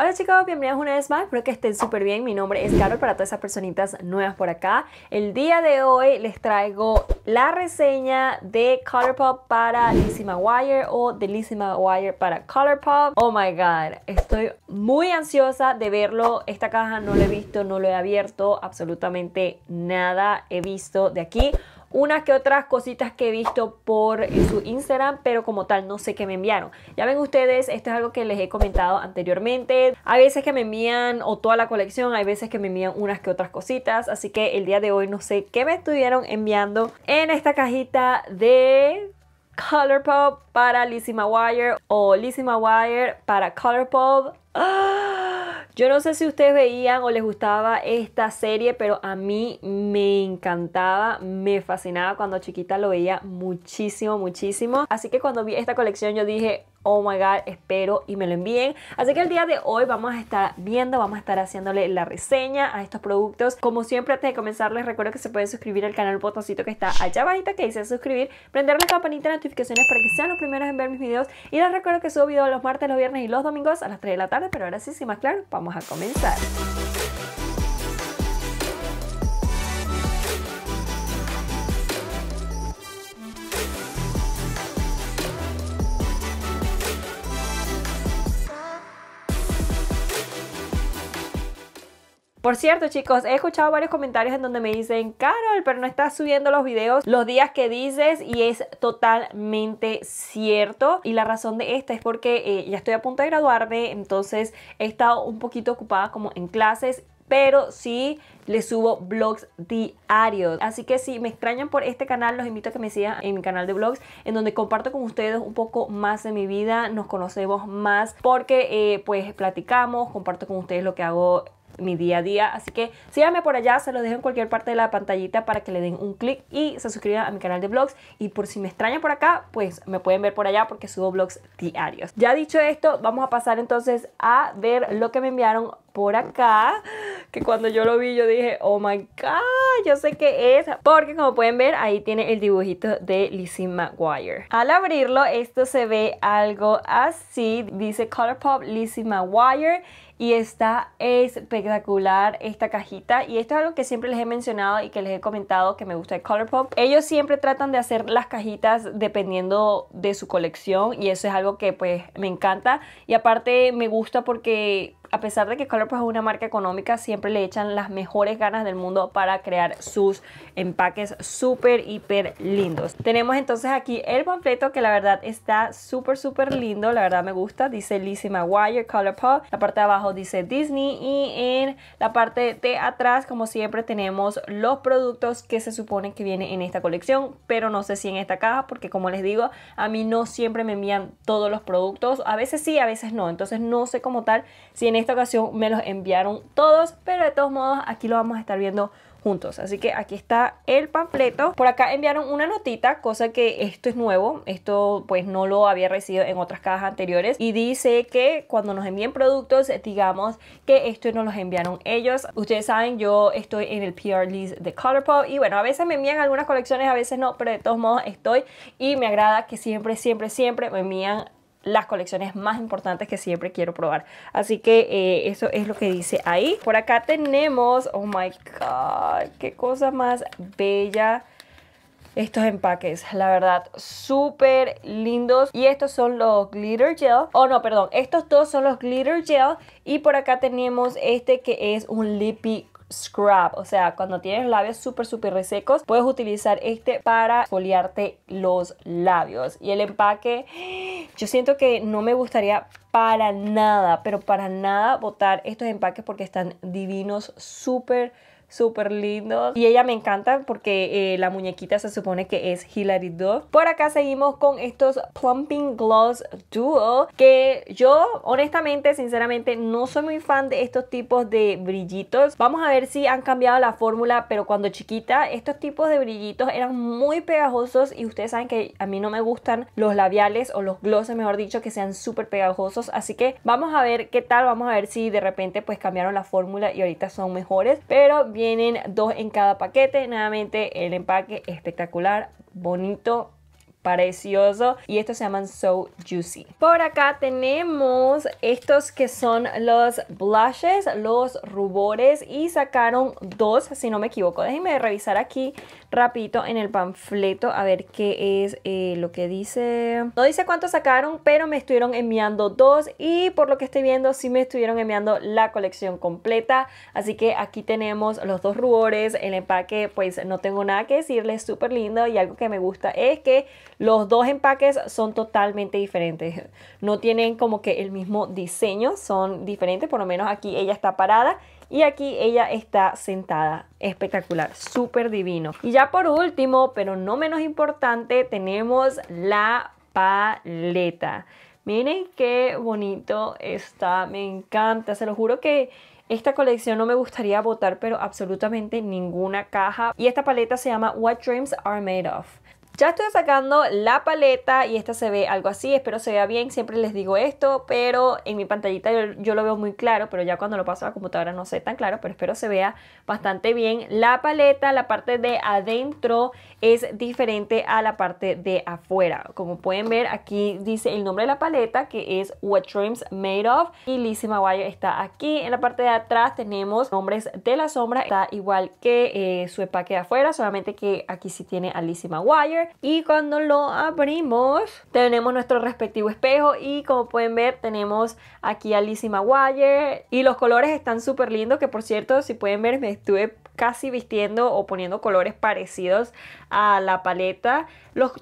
Hola chicos, bienvenidos una vez más, espero que estén súper bien, mi nombre es Carol para todas esas personitas nuevas por acá. El día de hoy les traigo la reseña de Colourpop para Lizzie Wire o de Lizzie McGuire para Colourpop. Oh my god, estoy muy ansiosa de verlo, esta caja no la he visto, no lo he abierto, absolutamente nada he visto de aquí unas que otras cositas que he visto por su Instagram, pero como tal no sé qué me enviaron. Ya ven ustedes, esto es algo que les he comentado anteriormente. Hay veces que me envían o toda la colección, hay veces que me envían unas que otras cositas, así que el día de hoy no sé qué me estuvieron enviando en esta cajita de Colourpop para Lizzie McGuire o Lizzie McGuire para Colourpop. ¡Ah! Yo no sé si ustedes veían o les gustaba esta serie, pero a mí me encantaba, me fascinaba cuando chiquita lo veía muchísimo, muchísimo. Así que cuando vi esta colección yo dije, oh my god, espero y me lo envíen. Así que el día de hoy vamos a estar viendo, vamos a estar haciéndole la reseña a estos productos. Como siempre, antes de comenzar les recuerdo que se pueden suscribir al canal, botoncito que está allá abajita que dice suscribir, prender la campanita de notificaciones para que sean los primeros en ver mis videos. Y les recuerdo que subo videos los martes, los viernes y los domingos a las 3 de la tarde, pero ahora sí, sin más claro, vamos a comenzar. Por cierto, chicos, he escuchado varios comentarios en donde me dicen, Carol, pero no estás subiendo los videos los días que dices y es totalmente cierto. Y la razón de esta es porque eh, ya estoy a punto de graduarme, entonces he estado un poquito ocupada como en clases pero sí les subo blogs diarios. Así que si me extrañan por este canal, los invito a que me sigan en mi canal de blogs, en donde comparto con ustedes un poco más de mi vida, nos conocemos más, porque eh, pues platicamos, comparto con ustedes lo que hago mi día a día. Así que síganme por allá, se lo dejo en cualquier parte de la pantallita para que le den un clic y se suscriban a mi canal de vlogs. Y por si me extrañan por acá, pues me pueden ver por allá porque subo vlogs diarios. Ya dicho esto, vamos a pasar entonces a ver lo que me enviaron por acá, que cuando yo lo vi yo dije, oh my god, yo sé qué es, porque como pueden ver ahí tiene el dibujito de Lizzie McGuire. Al abrirlo esto se ve algo así, dice Colourpop Lizzie McGuire y está espectacular esta cajita y esto es algo que siempre les he mencionado y que les he comentado que me gusta de Colourpop. Ellos siempre tratan de hacer las cajitas dependiendo de su colección y eso es algo que pues me encanta y aparte me gusta porque a pesar de que Colourpop es una marca económica, siempre le echan las mejores ganas del mundo para crear sus empaques súper, hiper lindos. Tenemos entonces aquí el panfleto que la verdad está súper, súper lindo. La verdad me gusta. Dice Lizzie McGuire, Colourpop. La parte de abajo dice Disney. Y en la parte de atrás, como siempre, tenemos los productos que se supone que vienen en esta colección. Pero no sé si en esta caja, porque como les digo, a mí no siempre me envían todos los productos. A veces sí, a veces no. Entonces no sé como tal si en esta ocasión me los enviaron todos, pero de todos modos aquí lo vamos a estar viendo juntos. Así que aquí está el panfleto. Por acá enviaron una notita, cosa que esto es nuevo. Esto pues no lo había recibido en otras cajas anteriores. Y dice que cuando nos envíen productos, digamos que esto nos los enviaron ellos. Ustedes saben, yo estoy en el PR list de Colourpop. Y bueno, a veces me envían algunas colecciones, a veces no, pero de todos modos estoy. Y me agrada que siempre, siempre, siempre me envían las colecciones más importantes que siempre quiero probar. Así que eh, eso es lo que dice ahí. Por acá tenemos, oh my god, qué cosa más bella estos empaques, la verdad, súper lindos. Y estos son los glitter gel. Oh, no, perdón, estos dos son los glitter gel. Y por acá tenemos este que es un lippy scrub, o sea, cuando tienes labios súper, súper resecos, puedes utilizar este para foliarte los labios. Y el empaque, yo siento que no me gustaría para nada, pero para nada botar estos empaques porque están divinos, súper súper lindos. Y ella me encanta porque eh, la muñequita se supone que es Hilary Duff. Por acá seguimos con estos Plumping Gloss Duo, que yo honestamente, sinceramente, no soy muy fan de estos tipos de brillitos. Vamos a ver si han cambiado la fórmula, pero cuando chiquita, estos tipos de brillitos eran muy pegajosos y ustedes saben que a mí no me gustan los labiales o los glosses, mejor dicho, que sean súper pegajosos. Así que vamos a ver qué tal, vamos a ver si de repente pues cambiaron la fórmula y ahorita son mejores. Pero tienen dos en cada paquete. Nuevamente el empaque espectacular, bonito, y estos se llaman So Juicy. Por acá tenemos estos que son los blushes, los rubores y sacaron dos, si no me equivoco. Déjenme revisar aquí rapidito en el panfleto a ver qué es eh, lo que dice. No dice cuántos sacaron, pero me estuvieron enviando dos y por lo que estoy viendo sí me estuvieron enviando la colección completa. Así que aquí tenemos los dos rubores, el empaque pues no tengo nada que decirles, súper lindo y algo que me gusta es que los dos empaques son totalmente diferentes. No tienen como que el mismo diseño, son diferentes. Por lo menos aquí ella está parada y aquí ella está sentada. Espectacular, súper divino. Y ya por último, pero no menos importante, tenemos la paleta. Miren qué bonito está, me encanta, se lo juro que esta colección no me gustaría botar, pero absolutamente ninguna caja. Y esta paleta se llama What Dreams Are Made Of. Ya estoy sacando la paleta y esta se ve algo así, espero se vea bien, siempre les digo esto, pero en mi pantallita yo, lo veo muy claro, pero ya cuando lo paso a la computadora no sé tan claro, pero espero se vea bastante bien. La paleta, la parte de adentro es diferente a la parte de afuera. Como pueden ver, aquí dice el nombre de la paleta que es What Dreams Made Of y Lizzie McGuire está aquí. En la parte de atrás tenemos nombres de la sombra, está igual que eh, su empaque de afuera, solamente que aquí sí tiene a Lizzie McGuire y cuando lo abrimos tenemos nuestro respectivo espejo y como pueden ver tenemos aquí a Lizzie y los colores están súper lindos que por cierto si pueden ver me estuve casi vistiendo o poniendo colores parecidos a la paleta.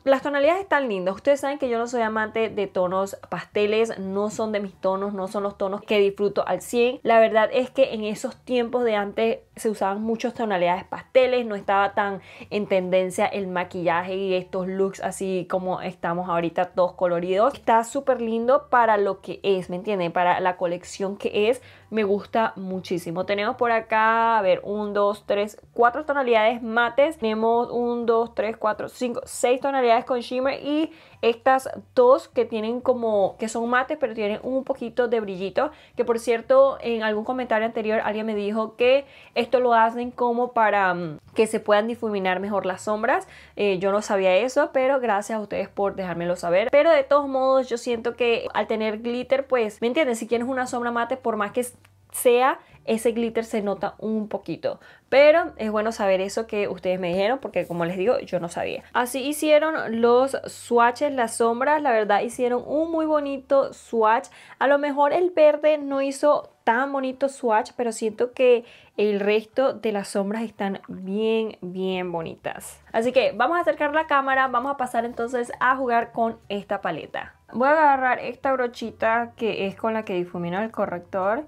las tonalidades están lindas. Ustedes saben que yo no soy amante de tonos pasteles, no son de mis tonos, no son los tonos que disfruto al 100. La verdad es que en esos tiempos de antes se usaban muchas tonalidades pasteles, no estaba tan en tendencia el maquillaje y estos looks así como estamos ahorita todos coloridos. Está súper lindo para lo que es, ¿me entienden? Para la colección que es, me gusta muchísimo. Tenemos por acá, a ver, un, dos tres cuatro tonalidades mates. Tenemos un, dos tres cuatro cinco seis tonalidades con shimmer y estas dos que tienen como, que son mates, pero tienen un poquito de brillito. Que por cierto, en algún comentario anterior alguien me dijo que esto lo hacen como para mm, que se puedan difuminar mejor las sombras. Eh, yo no sabía eso, pero gracias a ustedes por dejármelo saber. Pero de todos modos, yo siento que al tener glitter, pues, ¿me entienden? Si quieres una sombra mate, por más que sea ese glitter se nota un poquito. Pero es bueno saber eso que ustedes me dijeron porque como les digo, yo no sabía. Así hicieron los swatches, las sombras. La verdad hicieron un muy bonito swatch. A lo mejor el verde no hizo tan bonito swatch, pero siento que el resto de las sombras están bien, bien bonitas. Así que vamos a acercar la cámara, vamos a pasar entonces a jugar con esta paleta. Voy a agarrar esta brochita que es con la que difumino el corrector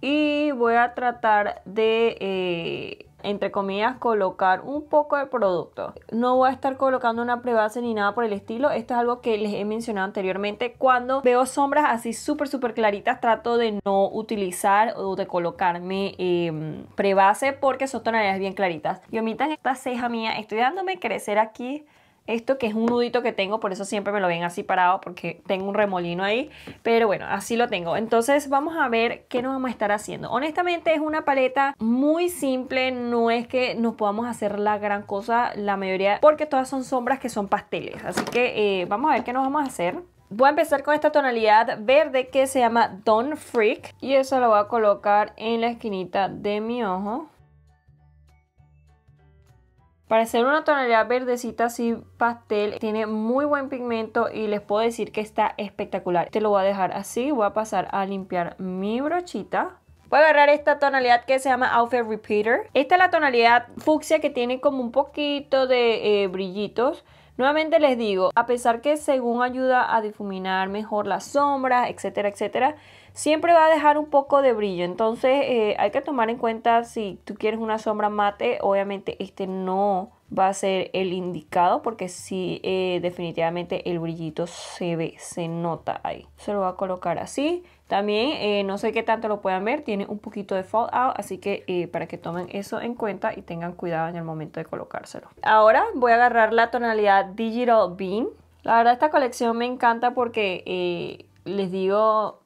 y voy a tratar de, eh, entre comillas, colocar un poco de producto. No voy a estar colocando una prebase ni nada por el estilo. Esto es algo que les he mencionado anteriormente. Cuando veo sombras así súper, súper claritas, trato de no utilizar o de colocarme em, prebase porque son tonalidades bien claritas. Y omitan esta ceja mía. Estoy dándome crecer aquí esto que es un nudito que tengo, por eso siempre me lo ven así parado porque tengo un remolino ahí, pero bueno, así lo tengo. Entonces vamos a ver qué nos vamos a estar haciendo. Honestamente es una paleta muy simple, no es que nos podamos hacer la gran cosa la mayoría, porque todas son sombras que son pasteles, así que eh, vamos a ver qué nos vamos a hacer. Voy a empezar con esta tonalidad verde que se llama Don Freak y eso lo voy a colocar en la esquinita de mi ojo. Para hacer una tonalidad verdecita así pastel, tiene muy buen pigmento y les puedo decir que está espectacular. Te lo voy a dejar así, voy a pasar a limpiar mi brochita. Voy a agarrar esta tonalidad que se llama Outfit Repeater. Esta es la tonalidad fucsia que tiene como un poquito de eh, brillitos. Nuevamente les digo, a pesar que según ayuda a difuminar mejor las sombras, etcétera, etcétera, siempre va a dejar un poco de brillo. Entonces eh, hay que tomar en cuenta si tú quieres una sombra mate, obviamente este no va a ser el indicado porque si eh, definitivamente el brillito se ve, se nota ahí. Se lo voy a colocar así. También, eh, no sé qué tanto lo puedan ver, tiene un poquito de fallout, así que eh, para que tomen eso en cuenta y tengan cuidado en el momento de colocárselo. Ahora voy a agarrar la tonalidad Digital Bean. La verdad esta colección me encanta porque les digo,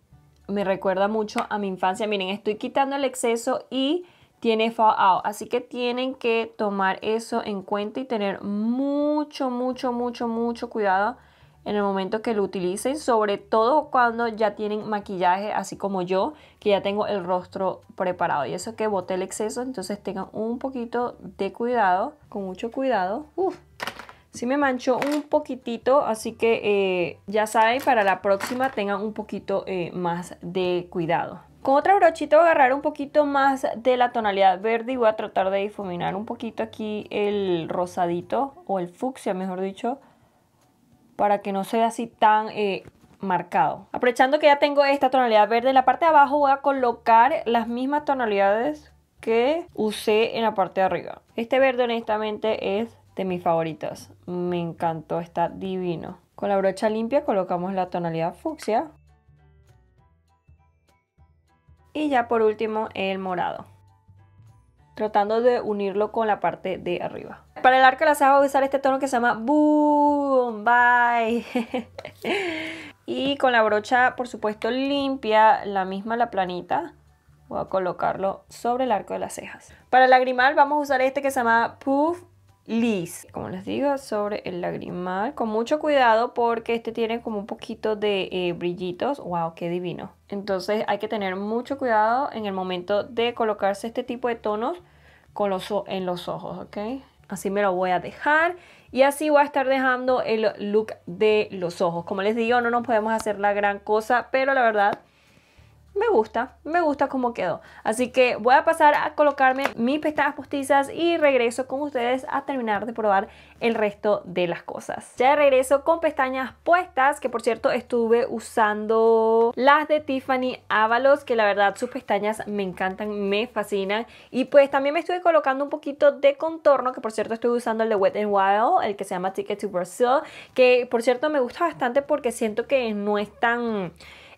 me recuerda mucho a mi infancia. Miren, estoy quitando el exceso y tiene out, Así que tienen que tomar eso en cuenta y tener mucho, mucho, mucho, mucho cuidado en el momento que lo utilicen, sobre todo cuando ya tienen maquillaje, así como yo, que ya tengo el rostro preparado. Y eso que boté el exceso, entonces tengan un poquito de cuidado, con mucho cuidado. Uf, sí me manchó un poquitito, así que eh, ya saben, para la próxima tengan un poquito eh, más de cuidado. Con otra brochita voy a agarrar un poquito más de la tonalidad verde y voy a tratar de difuminar un poquito aquí el rosadito o el fucsia, mejor dicho, para que no sea así tan eh, marcado. Aprovechando que ya tengo esta tonalidad verde, en la parte de abajo voy a colocar las mismas tonalidades que usé en la parte de arriba. Este verde honestamente es de mis favoritos. Me encantó, está divino. Con la brocha limpia colocamos la tonalidad fucsia y ya por último el morado tratando de unirlo con la parte de arriba. Para el arco de las cejas voy a usar este tono que se llama Boom Bye. y con la brocha, por supuesto, limpia, la misma la planita, voy a colocarlo sobre el arco de las cejas. Para el lagrimal vamos a usar este que se llama Puff Liz, como les digo, sobre el lagrimal con mucho cuidado porque este tiene como un poquito de eh, brillitos, wow, qué divino. Entonces hay que tener mucho cuidado en el momento de colocarse este tipo de tonos con en los ojos, ¿ok? Así me lo voy a dejar y así voy a estar dejando el look de los ojos. Como les digo, no nos podemos hacer la gran cosa, pero la verdad me gusta, me gusta cómo quedó. Así que voy a pasar a colocarme mis pestañas postizas y regreso con ustedes a terminar de probar el resto de las cosas. Ya regreso con pestañas puestas, que por cierto estuve usando las de Tiffany Avalos, que la verdad sus pestañas me encantan, me fascinan. Y pues también me estuve colocando un poquito de contorno, que por cierto estoy usando el de Wet n Wild, el que se llama Ticket to Brazil, que por cierto me gusta bastante porque siento que no es tan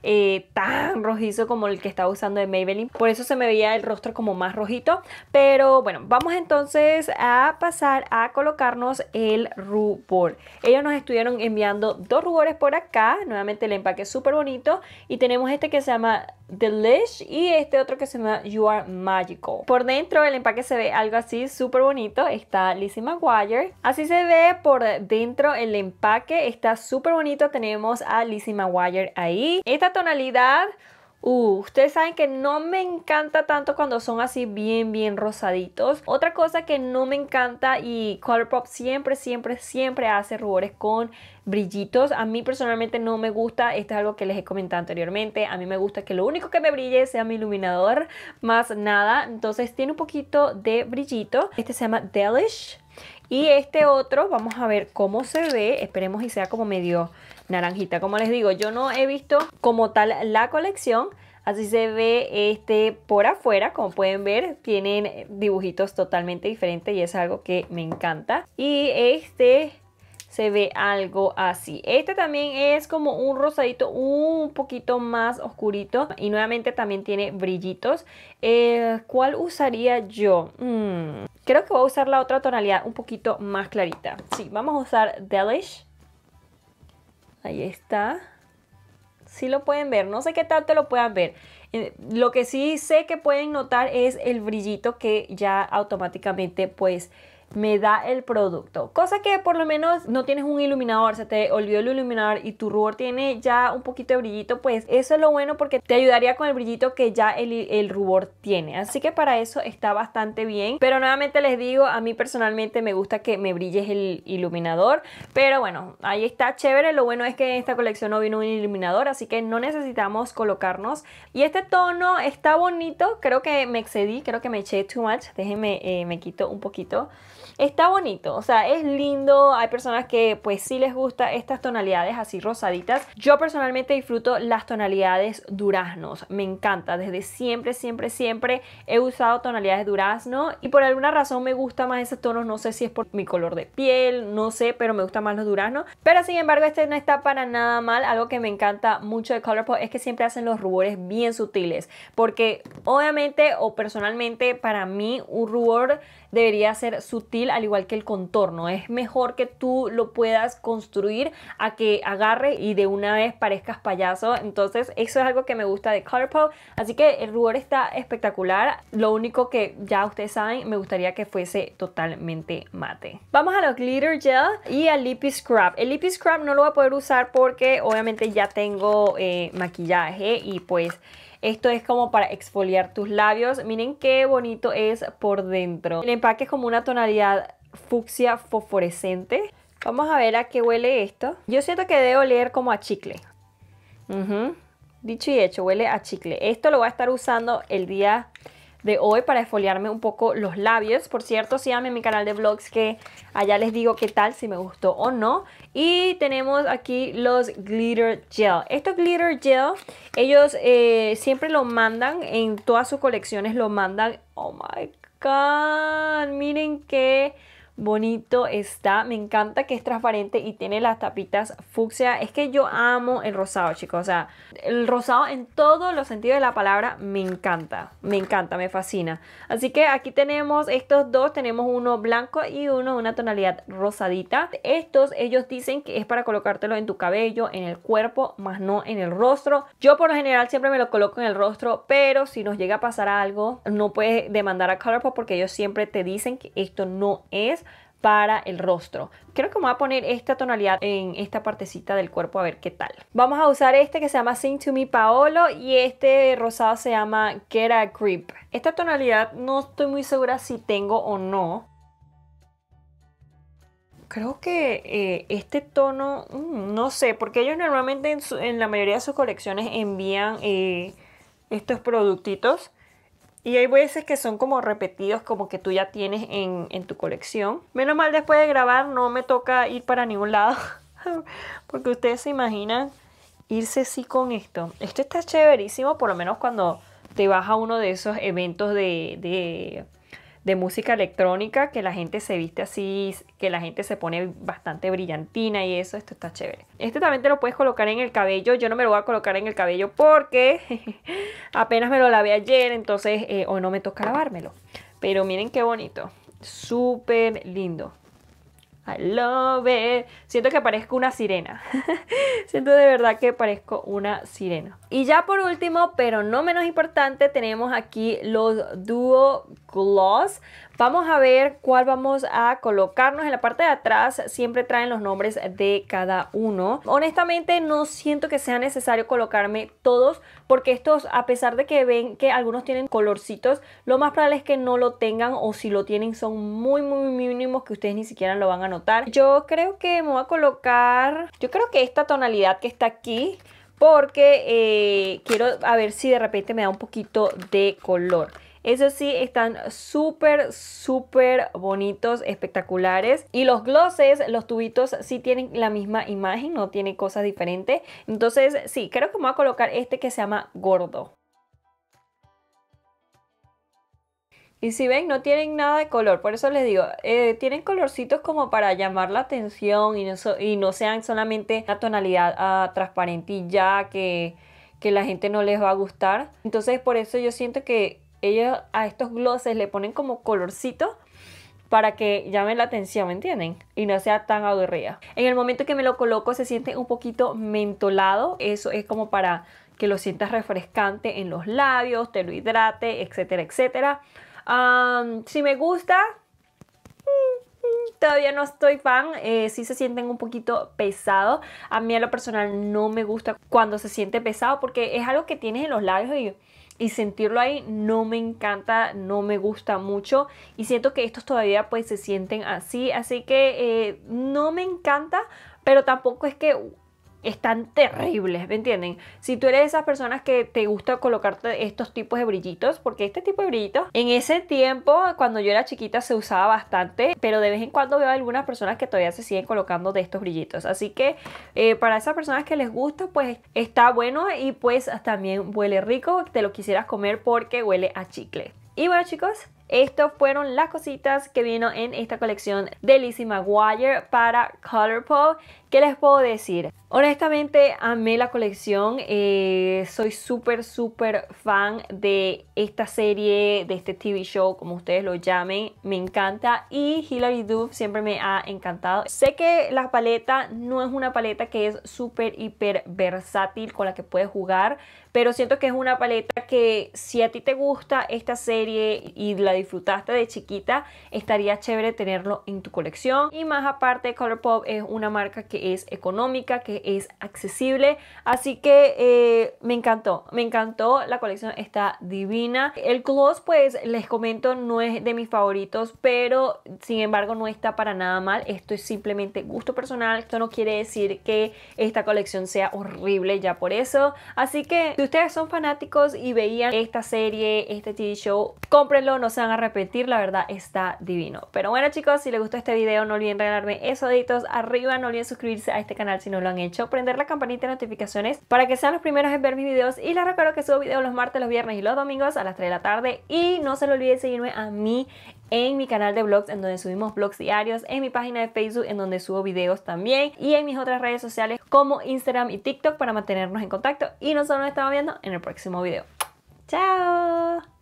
eh, tan rojizo como el que estaba usando de Maybelline. Por eso se me veía el rostro como más rojito. Pero bueno, vamos entonces a pasar a colocarnos el rubor. Ellos nos estuvieron enviando dos rubores por acá. Nuevamente el empaque es súper bonito. Y tenemos este que se llama Delish y este otro que se llama You Are Magical. Por dentro el empaque se ve algo así súper bonito. Está Lizzie McGuire. Así se ve por dentro el empaque. Está súper bonito. Tenemos a Lizzie McGuire ahí. Esta tonalidad, uh, ustedes saben que no me encanta tanto cuando son así bien, bien rosaditos. Otra cosa que no me encanta y Colourpop siempre, siempre, siempre hace rubores con brillitos. A mí personalmente no me gusta, esto es algo que les he comentado anteriormente, a mí me gusta que lo único que me brille sea mi iluminador, más nada. Entonces tiene un poquito de brillito. Este se llama Delish. Y este otro, vamos a ver cómo se ve, esperemos y sea como medio naranjita. Como les digo, yo no he visto como tal la colección. Así se ve este por afuera, como pueden ver, tienen dibujitos totalmente diferentes y es algo que me encanta. Y este se ve algo así. Este también es como un rosadito un poquito más oscurito y nuevamente también tiene brillitos. Eh, ¿Cuál usaría yo? Mm, creo que voy a usar la otra tonalidad un poquito más clarita. Sí, vamos a usar Delish. Ahí está. Sí lo pueden ver, no sé qué tanto lo puedan ver. Eh, lo que sí sé que pueden notar es el brillito que ya automáticamente pues me da el producto. Cosa que por lo menos no tienes un iluminador, se te olvidó el iluminador y tu rubor tiene ya un poquito de brillito, pues eso es lo bueno porque te ayudaría con el brillito que ya el, rubor tiene. Así que para eso está bastante bien. Pero nuevamente les digo, a mí personalmente me gusta que me brilles el iluminador. Pero bueno, ahí está chévere. Lo bueno es que en esta colección no vino un iluminador, así que no necesitamos colocarnos. Y este tono está bonito, creo que me excedí, creo que me eché too much. Déjenme, eh, me quito un poquito está bonito, o sea, es lindo, hay personas que pues sí les gusta estas tonalidades así rosaditas. Yo personalmente disfruto las tonalidades duraznos, me encanta, desde siempre, siempre, siempre he usado tonalidades durazno y por alguna razón me gusta más esos tonos, no sé si es por mi color de piel, no sé, pero me gusta más los duraznos. Pero sin embargo este no está para nada mal, algo que me encanta mucho de Colourpop es que siempre hacen los rubores bien sutiles, porque obviamente o personalmente para mí un rubor debería ser sutil al igual que el contorno. Es mejor que tú lo puedas construir a que agarre y de una vez parezcas payaso. Entonces eso es algo que me gusta de Colourpop. Así que el rubor está espectacular. Lo único que ya ustedes saben, me gustaría que fuese totalmente mate. Vamos a los glitter gel y al Lip scrub. El Lip scrub no lo voy a poder usar porque obviamente ya tengo eh, maquillaje y pues... Esto es como para exfoliar tus labios. Miren qué bonito es por dentro. El empaque es como una tonalidad fucsia fosforescente. Vamos a ver a qué huele esto. Yo siento que debe oler como a chicle. Dicho y hecho, huele a chicle. Esto lo voy a estar usando el día de hoy para esfoliarme un poco los labios. Por cierto, síganme en mi canal de vlogs que allá les digo qué tal, si me gustó o no. Y tenemos aquí los glitter gel. Estos glitter gel, ellos eh, siempre lo mandan, en todas sus colecciones lo mandan. Oh my god, miren qué bonito está. Me encanta que es transparente y tiene las tapitas fucsia. Es que yo amo el rosado, chicos. O sea, el rosado en todos los sentidos de la palabra me encanta. Me encanta, me fascina. Así que aquí tenemos estos dos. Tenemos uno blanco y uno de una tonalidad rosadita. Estos ellos dicen que es para colocártelo en tu cabello, en el cuerpo, más no en el rostro. Yo por lo general siempre me lo coloco en el rostro, pero si nos llega a pasar algo, no puedes demandar a Colourpop porque ellos siempre te dicen que esto no es para el rostro. Creo que me voy a poner esta tonalidad en esta partecita del cuerpo a ver qué tal. Vamos a usar este que se llama Sing to Me Paolo y este rosado se llama Kera Creep. Esta tonalidad no estoy muy segura si tengo o no. Creo que eh, este tono, mm, no sé, porque ellos normalmente en, la mayoría de sus colecciones envían eh, estos productitos y hay veces que son como repetidos, como que tú ya tienes en, tu colección. Menos mal después de grabar no me toca ir para ningún lado. Porque ustedes se imaginan irse así con esto. Esto está chéverísimo, por lo menos cuando te vas a uno de esos eventos de de música electrónica, que la gente se viste así, que la gente se pone bastante brillantina y eso, esto está chévere. Este también te lo puedes colocar en el cabello, yo no me lo voy a colocar en el cabello porque apenas me lo lavé ayer, entonces eh, hoy no me toca lavármelo. Pero miren qué bonito, súper lindo. I love it. Siento que parezco una sirena. Siento de verdad que parezco una sirena. Y ya por último, pero no menos importante, tenemos aquí los Duo Gloss. Vamos a ver cuál vamos a colocarnos en la parte de atrás. Siempre traen los nombres de cada uno. Honestamente no siento que sea necesario colocarme todos porque estos a pesar de que ven que algunos tienen colorcitos, lo más probable es que no lo tengan o si lo tienen son muy muy mínimos que ustedes ni siquiera lo van a notar. Yo creo que me voy a colocar, yo creo que esta tonalidad que está aquí porque eh, quiero a ver si de repente me da un poquito de color. Eso sí, están súper, súper bonitos, espectaculares. Y los glosses, los tubitos, sí tienen la misma imagen, no tienen cosas diferentes. Entonces, sí, creo que me voy a colocar este que se llama gordo. Y si ven, no tienen nada de color, por eso les digo, eh, tienen colorcitos como para llamar la atención y no, sean solamente una tonalidad ah, transparente ya que, la gente no les va a gustar. Entonces por eso yo siento que ellos a estos glosses le ponen como colorcitos para que llamen la atención, ¿me entienden? Y no sea tan aburrida. En el momento que me lo coloco se siente un poquito mentolado, eso es como para que lo sientas refrescante en los labios, te lo hidrate, etcétera, etcétera si me gusta, mm, mm, todavía no estoy fan, eh, Si se sienten un poquito pesado. A mí a lo personal no me gusta cuando se siente pesado porque es algo que tienes en los labios y, sentirlo ahí no me encanta, no me gusta mucho y siento que estos todavía pues se sienten así, así que eh, no me encanta, pero tampoco es que están terribles, ¿me entienden? Si tú eres de esas personas que te gusta colocarte estos tipos de brillitos, porque este tipo de brillitos, en ese tiempo, cuando yo era chiquita, se usaba bastante, pero de vez en cuando veo algunas personas que todavía se siguen colocando de estos brillitos. Así que eh, para esas personas que les gusta, pues está bueno y pues también huele rico, te lo quisieras comer porque huele a chicle. Y bueno chicos, estos fueron las cositas que vino en esta colección de Lizzie McGuire para Colourpop. ¿Qué les puedo decir? Honestamente, amé la colección. Eh, soy súper, súper fan de esta serie, de este TV show, como ustedes lo llamen. Me encanta. Y Hilary Duff siempre me ha encantado. Sé que la paleta no es una paleta que es súper, hiper versátil con la que puedes jugar. Pero siento que es una paleta que si a ti te gusta esta serie y la disfrutaste de chiquita, estaría chévere tenerlo en tu colección. Y más aparte, Colourpop es una marca que es económica, que es accesible. Así que eh, me encantó, me encantó. La colección está divina. El close pues les comento, no es de mis favoritos, pero sin embargo no está para nada mal. Esto es simplemente gusto personal. Esto no quiere decir que esta colección sea horrible ya por eso. Así que si ustedes son fanáticos y veían esta serie, este TV show, cómprenlo, no se van a arrepentir. La verdad está divino. Pero bueno chicos, si les gustó este video no olviden regalarme esos deditos arriba, no olviden suscribirse a este canal si no lo han hecho, prender la campanita de notificaciones para que sean los primeros en ver mis videos y les recuerdo que subo videos los martes, los viernes y los domingos a las 3 de la tarde y no se lo olviden seguirme a mí en mi canal de vlogs en donde subimos vlogs diarios, en mi página de Facebook en donde subo videos también y en mis otras redes sociales como Instagram y TikTok para mantenernos en contacto y nosotros nos estamos viendo en el próximo video. ¡Chao!